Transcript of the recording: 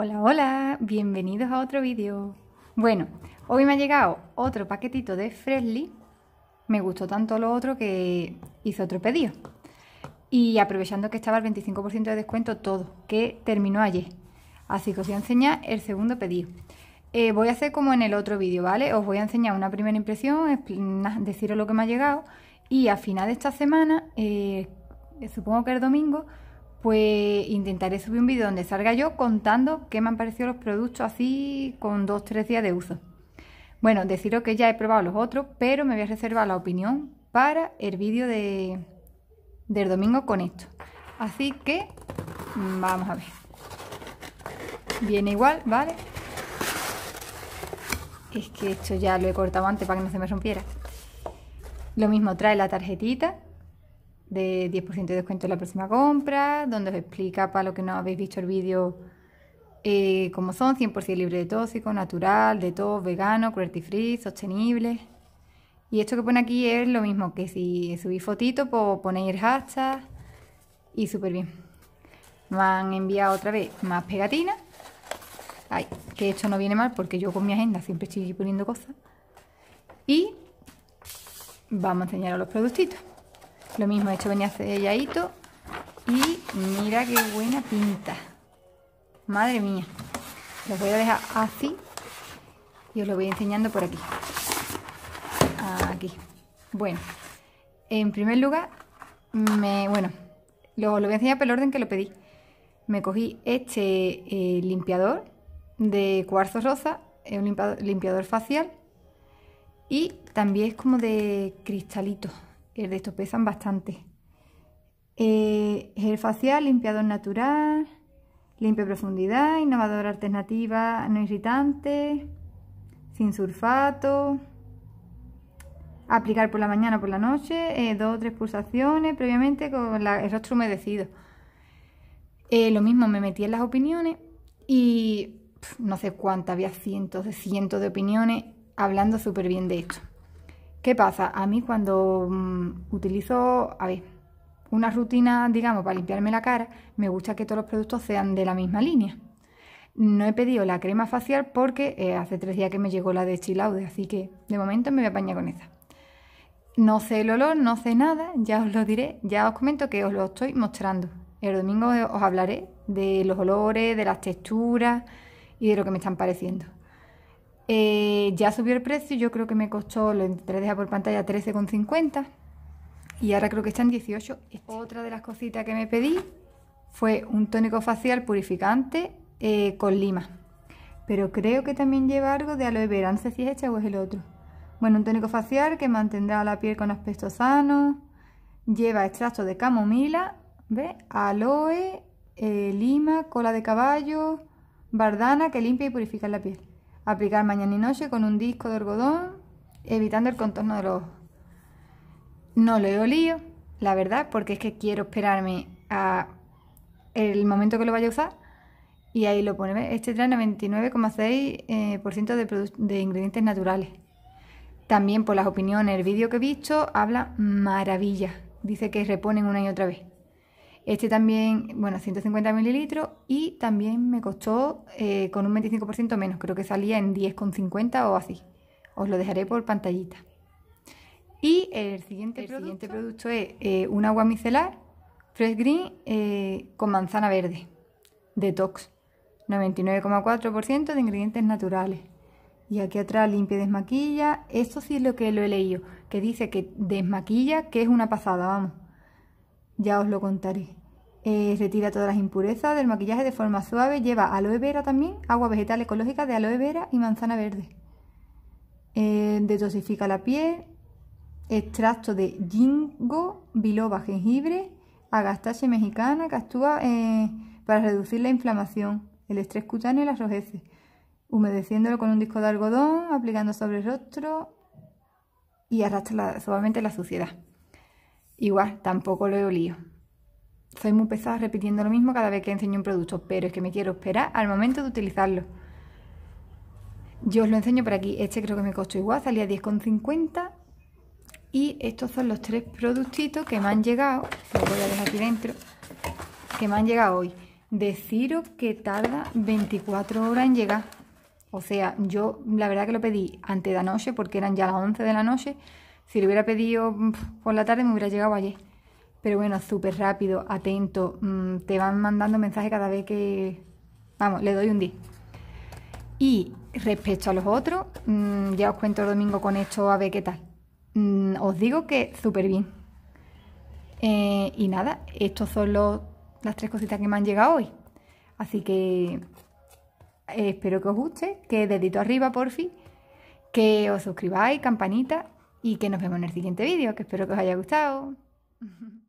Hola, hola, bienvenidos a otro vídeo. Bueno, hoy me ha llegado otro paquetito de Fresley. Me gustó tanto lo otro que hice otro pedido. Y aprovechando que estaba el 25% de descuento todo, que terminó ayer. Así que os voy a enseñar el segundo pedido. Eh, voy a hacer como en el otro vídeo, ¿vale? Os voy a enseñar una primera impresión, deciros lo que me ha llegado. Y a final de esta semana, eh, supongo que el domingo, pues intentaré subir un vídeo donde salga yo contando qué me han parecido los productos así con 2 tres días de uso. Bueno, deciros que ya he probado los otros, pero me voy a reservar la opinión para el vídeo de, del domingo con esto. Así que mm, vamos a ver. Viene igual, ¿vale? Es que esto ya lo he cortado antes para que no se me rompiera. Lo mismo trae la tarjetita de 10% de descuento en la próxima compra, donde os explica para lo que no habéis visto el vídeo eh, cómo son, 100% libre de tóxico, natural, de todo, vegano, cruelty free, sostenible. Y esto que pone aquí es lo mismo que si subís fotito, pues ponéis el hashtag y súper bien. Me han enviado otra vez más pegatinas. Ay, que esto no viene mal porque yo con mi agenda siempre estoy poniendo cosas. Y vamos a enseñaros los productitos. Lo mismo, de hecho venía selladito. Y mira qué buena pinta. Madre mía. los voy a dejar así. Y os lo voy enseñando por aquí. Aquí. Bueno. En primer lugar, me, bueno, lo, voy a enseñar por el orden que lo pedí. Me cogí este eh, limpiador de cuarzo rosa, es un limpiador facial y también es como de cristalito de eh, estos pesan bastante. gel eh, facial, limpiador natural, limpia profundidad, innovadora alternativa no irritante, sin sulfato. Aplicar por la mañana o por la noche, eh, dos o tres pulsaciones previamente con el rostro humedecido. lo mismo me metí en las opiniones y no sé cuántas, había cientos de cientos de opiniones hablando súper bien de esto. ¿Qué pasa? A mí cuando mm, utilizo, a ver, una rutina, digamos, para limpiarme la cara, me gusta que todos los productos sean de la misma línea. No he pedido la crema facial porque eh, hace tres días que me llegó la de Chilaude, así que de momento me voy a apañar con esa. No sé el olor, no sé nada, ya os lo diré, ya os comento que os lo estoy mostrando. El domingo os hablaré de los olores, de las texturas y de lo que me están pareciendo. Eh, ya subió el precio, yo creo que me costó, lo entré por pantalla 13,50 y ahora creo que está en 18. Otra de las cositas que me pedí fue un tónico facial purificante eh, con lima, pero creo que también lleva algo de aloe vera, no sé si es este o es el otro. Bueno, un tónico facial que mantendrá la piel con aspecto sano, lleva extracto de camomila, ¿ves? aloe, eh, lima, cola de caballo, bardana que limpia y purifica la piel. Aplicar mañana y noche con un disco de algodón, evitando el contorno de los ojos. No lo he olido, la verdad, porque es que quiero esperarme a el momento que lo vaya a usar. Y ahí lo pone. Este trae 99,6% eh, de, de ingredientes naturales. También por las opiniones, el vídeo que he visto habla maravilla. Dice que reponen una y otra vez. Este también, bueno, 150 mililitros y también me costó eh, con un 25% menos, creo que salía en 10,50 o así. Os lo dejaré por pantallita. Y el siguiente, producto, siguiente producto es eh, un agua micelar Fresh Green eh, con manzana verde, detox, 99,4% de ingredientes naturales. Y aquí atrás limpia y desmaquilla. Esto sí es lo que lo he leído, que dice que desmaquilla, que es una pasada, vamos ya os lo contaré. Eh, retira todas las impurezas del maquillaje de forma suave. Lleva aloe vera también, agua vegetal ecológica de aloe vera y manzana verde. Eh, detoxifica la piel. Extracto de jingo, biloba, jengibre, agastache mexicana que actúa eh, para reducir la inflamación, el estrés cutáneo y las rojeces. Humedeciéndolo con un disco de algodón, aplicando sobre el rostro y arrastra suavemente la suciedad. Igual, tampoco lo he olido. Soy muy pesada repitiendo lo mismo cada vez que enseño un producto, pero es que me quiero esperar al momento de utilizarlo. Yo os lo enseño por aquí. Este creo que me costó igual, salía 10,50. Y estos son los tres productitos que me han llegado, los voy a dejar aquí dentro, que me han llegado hoy. Deciros que tarda 24 horas en llegar. O sea, yo la verdad que lo pedí antes de anoche. porque eran ya las 11 de la noche si lo hubiera pedido mm, por la tarde me hubiera llegado ayer. Pero bueno, súper rápido, atento. Mm, te van mandando mensajes cada vez que... Vamos, le doy un 10. Y respecto a los otros, mm, ya os cuento el domingo con esto a ver qué tal. os digo que súper bien. Eh, y nada, estos son las tres cositas que me han llegado hoy. Así que eh, espero que os guste, que dedito arriba por fin, que os suscribáis, campanita y que nos vemos en el siguiente vídeo, que espero que os haya gustado.